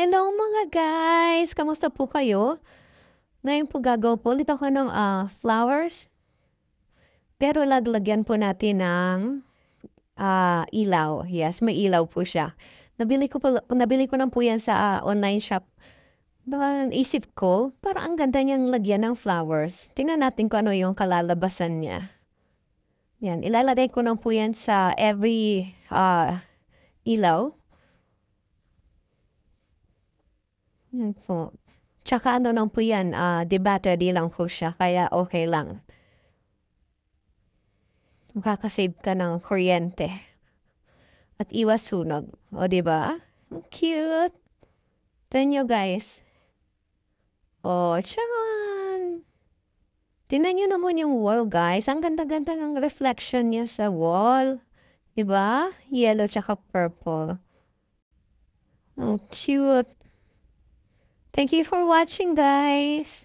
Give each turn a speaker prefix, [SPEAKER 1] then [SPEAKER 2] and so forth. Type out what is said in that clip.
[SPEAKER 1] Hello mga guys! Kamusta po kayo? Ngayon po gagaw po ulit ako ng uh, flowers. Pero laglagyan po natin ng uh, ilaw. Yes, may ilaw po siya. Nabili ko, po, nabili ko lang po yan sa uh, online shop. Baka isip ko, para ang ganda niyang lagyan ng flowers. Tingnan natin kung ano yung kalalabasan niya. Yan, ilalagay ko lang po yan sa every uh, ilaw. Yun po. Tsaka ano lang po yan, ah, de di lang po siya, kaya okay lang. Makaka-save ka ng kuryente. At iwas sunog, oh, 'di ba? cute. Try niyo, guys. Oh, charot. Tingnan niyo naman yung wall, guys. Ang ganda-ganda ng reflection niya sa wall, 'di ba? Yellow tsaka purple. Ang cute. Thank you for watching guys.